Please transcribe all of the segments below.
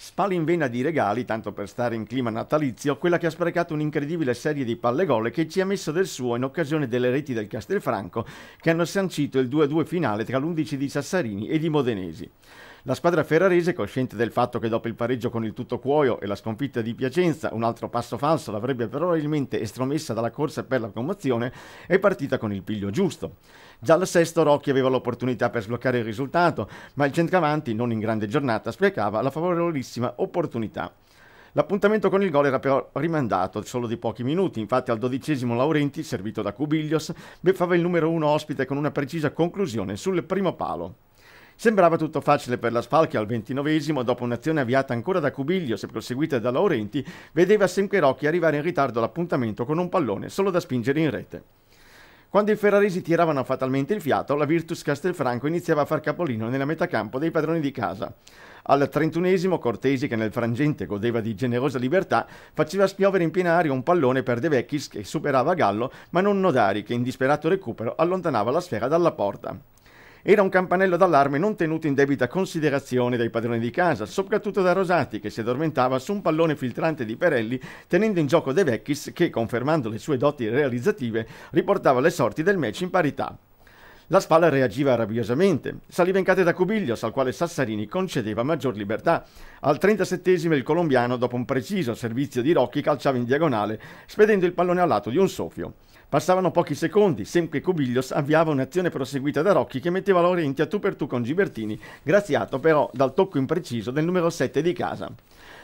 Spalinvena di regali, tanto per stare in clima natalizio, quella che ha sprecato un'incredibile serie di palle gol che ci ha messo del suo in occasione delle reti del Castelfranco che hanno sancito il 2-2 finale tra l'11 di Sassarini e di Modenesi. La squadra ferrarese, cosciente del fatto che dopo il pareggio con il tutto cuoio e la sconfitta di Piacenza, un altro passo falso l'avrebbe probabilmente estromessa dalla corsa per la promozione, è partita con il piglio giusto. Già al sesto Rocchi aveva l'opportunità per sbloccare il risultato, ma il centravanti, non in grande giornata, spiegava la favorevolissima opportunità. L'appuntamento con il gol era però rimandato solo di pochi minuti, infatti al dodicesimo Laurenti, servito da Cubiglios, beffava il numero uno ospite con una precisa conclusione sul primo palo. Sembrava tutto facile per la Spal al ventinovesimo, dopo un'azione avviata ancora da Cubiglio, se proseguita da Laurenti, vedeva sempre Rocchi arrivare in ritardo all'appuntamento con un pallone solo da spingere in rete. Quando i ferraresi tiravano fatalmente il fiato, la Virtus Castelfranco iniziava a far capolino nella metà campo dei padroni di casa. Al trentunesimo Cortesi, che nel frangente godeva di generosa libertà, faceva spiovere in piena aria un pallone per De Vecchis che superava Gallo, ma non Nodari, che in disperato recupero allontanava la sfera dalla porta era un campanello d'allarme non tenuto in debita considerazione dai padroni di casa, soprattutto da Rosati che si addormentava su un pallone filtrante di Perelli tenendo in gioco De Vecchis che, confermando le sue doti realizzative, riportava le sorti del match in parità. La spalla reagiva rabbiosamente, saliva in catena Cubiglios, al quale Sassarini concedeva maggior libertà. Al 37 il colombiano, dopo un preciso servizio di Rocchi, calciava in diagonale, spedendo il pallone al lato di un soffio. Passavano pochi secondi, sempre Cubiglios avviava un'azione proseguita da Rocchi che metteva l'Orienti a tu per tu con Gibertini, graziato però dal tocco impreciso del numero 7 di casa.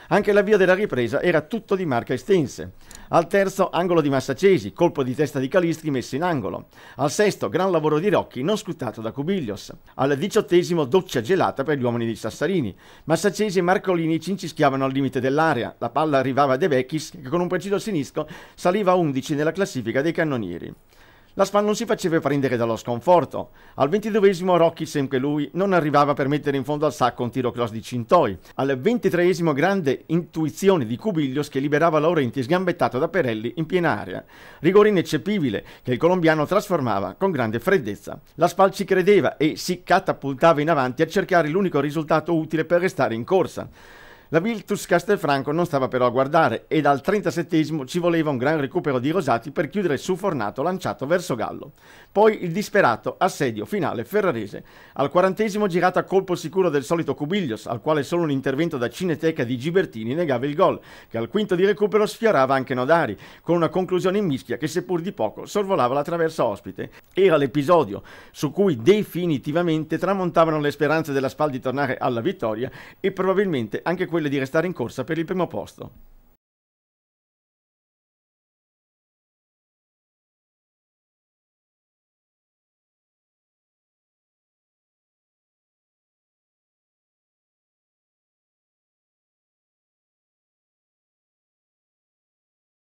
Anche l'avvio della ripresa era tutto di marca estense. Al terzo, angolo di Massacesi, colpo di testa di Calistri messo in angolo. Al sesto, gran lavoro di Rocchi, non scutato da Cubiglios. Al diciottesimo, doccia gelata per gli uomini di Sassarini. Massacesi e Marcolini cincischiavano al limite dell'area. La palla arrivava a De Vecchis, che con un preciso sinistro saliva a 11 nella classifica dei cannonieri. La SPAL non si faceva prendere dallo sconforto. Al 22esimo Rocky, sempre lui, non arrivava per mettere in fondo al sacco un tiro cross di Cintoi. Al 23esimo grande intuizione di Cubiglios che liberava Laurenti sgambettato da Perelli in piena area. Rigore ineccepibile che il colombiano trasformava con grande freddezza. La Spal ci credeva e si catapultava in avanti a cercare l'unico risultato utile per restare in corsa. La Virtus Castelfranco non stava però a guardare e dal 37 ci voleva un gran recupero di Rosati per chiudere su fornato lanciato verso Gallo. Poi il disperato assedio finale ferrarese. Al 40 girata a colpo sicuro del solito Cubiglios, al quale solo un intervento da Cineteca di Gibertini negava il gol, che al quinto di recupero sfiorava anche Nodari, con una conclusione in mischia che seppur di poco sorvolava la traversa ospite. Era l'episodio su cui definitivamente tramontavano le speranze della Spal di tornare alla vittoria e probabilmente anche quello quelle di restare in corsa per il primo posto.